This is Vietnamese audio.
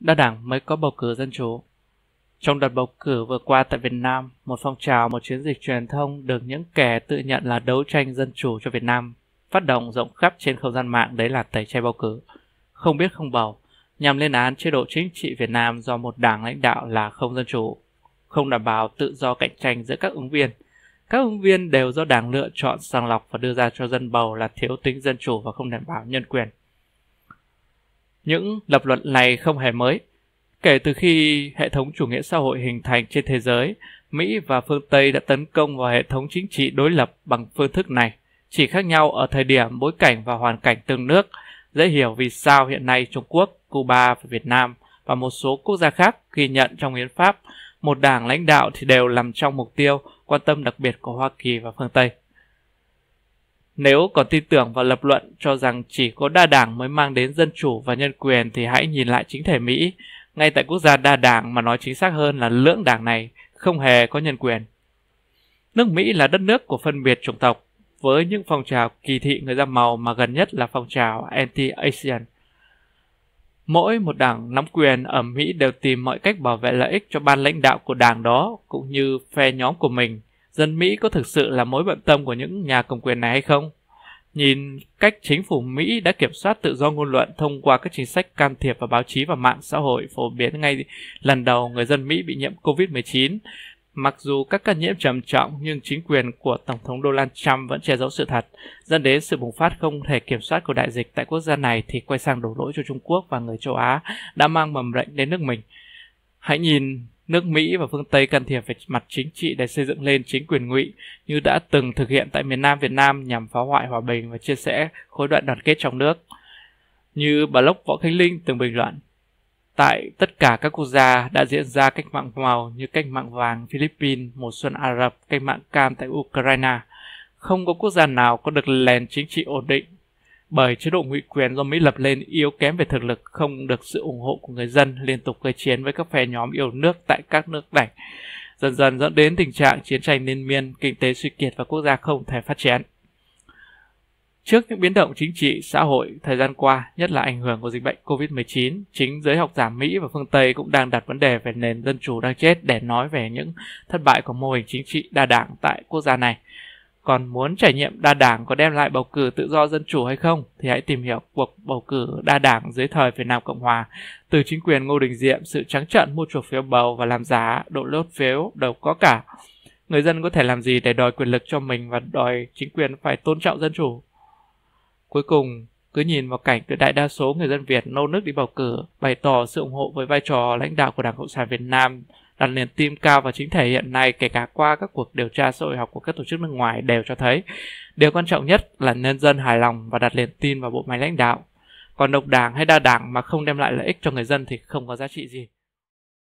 đa đảng mới có bầu cử dân chủ. Trong đợt bầu cử vừa qua tại Việt Nam, một phong trào, một chiến dịch truyền thông được những kẻ tự nhận là đấu tranh dân chủ cho Việt Nam phát động rộng khắp trên không gian mạng đấy là tẩy chay bầu cử, không biết không bầu, nhằm lên án chế độ chính trị Việt Nam do một đảng lãnh đạo là không dân chủ, không đảm bảo tự do cạnh tranh giữa các ứng viên. Các ứng viên đều do đảng lựa chọn sàng lọc và đưa ra cho dân bầu là thiếu tính dân chủ và không đảm bảo nhân quyền. Những lập luận này không hề mới. Kể từ khi hệ thống chủ nghĩa xã hội hình thành trên thế giới, Mỹ và phương Tây đã tấn công vào hệ thống chính trị đối lập bằng phương thức này, chỉ khác nhau ở thời điểm, bối cảnh và hoàn cảnh từng nước. Dễ hiểu vì sao hiện nay Trung Quốc, Cuba và Việt Nam và một số quốc gia khác ghi nhận trong hiến pháp một đảng lãnh đạo thì đều nằm trong mục tiêu quan tâm đặc biệt của Hoa Kỳ và phương Tây. Nếu còn tin tưởng và lập luận cho rằng chỉ có đa đảng mới mang đến dân chủ và nhân quyền thì hãy nhìn lại chính thể Mỹ. Ngay tại quốc gia đa đảng mà nói chính xác hơn là lưỡng đảng này không hề có nhân quyền. Nước Mỹ là đất nước của phân biệt chủng tộc với những phong trào kỳ thị người da màu mà gần nhất là phong trào anti-Asian. Mỗi một đảng nắm quyền ở Mỹ đều tìm mọi cách bảo vệ lợi ích cho ban lãnh đạo của đảng đó cũng như phe nhóm của mình – dân Mỹ có thực sự là mối bận tâm của những nhà cầm quyền này hay không? Nhìn cách chính phủ Mỹ đã kiểm soát tự do ngôn luận thông qua các chính sách can thiệp vào báo chí và mạng xã hội phổ biến ngay lần đầu người dân Mỹ bị nhiễm COVID-19, Mặc dù các ca nhiễm trầm trọng nhưng chính quyền của Tổng thống Donald Trump vẫn che giấu sự thật, dẫn đến sự bùng phát không thể kiểm soát của đại dịch tại quốc gia này thì quay sang đổ lỗi cho Trung Quốc và người châu Á đã mang mầm bệnh đến nước mình. Hãy nhìn nước Mỹ và phương Tây can thiệp về mặt chính trị để xây dựng lên chính quyền ngụy như đã từng thực hiện tại miền Nam Việt Nam nhằm phá hoại hòa bình và chia sẻ khối đoạn đoàn kết trong nước. Như blog Võ Khánh Linh từng bình luận, tại tất cả các quốc gia đã diễn ra cách mạng màu như cách mạng vàng Philippines, mùa xuân Ả Rập, cách mạng cam tại Ukraine. Không có quốc gia nào có được nền chính trị ổn định bởi chế độ ngụy quyền do Mỹ lập lên yếu kém về thực lực, không được sự ủng hộ của người dân, liên tục gây chiến với các phe nhóm yêu nước tại các nước này, dần dần dẫn đến tình trạng chiến tranh liên miên, kinh tế suy kiệt và quốc gia không thể phát triển. Trước những biến động chính trị, xã hội thời gian qua, nhất là ảnh hưởng của dịch bệnh COVID-19, chính giới học giả Mỹ và phương Tây cũng đang đặt vấn đề về nền dân chủ đang chết để nói về những thất bại của mô hình chính trị đa đảng tại quốc gia này. Còn muốn trải nghiệm đa đảng có đem lại bầu cử tự do dân chủ hay không thì hãy tìm hiểu cuộc bầu cử đa đảng dưới thời Việt Nam Cộng Hòa. Từ chính quyền Ngô Đình Diệm, sự trắng trợn mua chuộc phiếu bầu và làm giá độ lốt phiếu đều có cả. Người dân có thể làm gì để đòi quyền lực cho mình và đòi chính quyền phải tôn trọng dân chủ? Cuối cùng, cứ nhìn vào cảnh tuyệt đại đa số người dân Việt nô nước đi bầu cử, bày tỏ sự ủng hộ với vai trò lãnh đạo của Đảng Cộng sản Việt Nam đặt niềm tin cao và chính thể hiện này kể cả qua các cuộc điều tra xã hội học của các tổ chức nước ngoài đều cho thấy điều quan trọng nhất là nhân dân hài lòng và đặt niềm tin vào bộ máy lãnh đạo còn độc đảng hay đa đảng mà không đem lại lợi ích cho người dân thì không có giá trị gì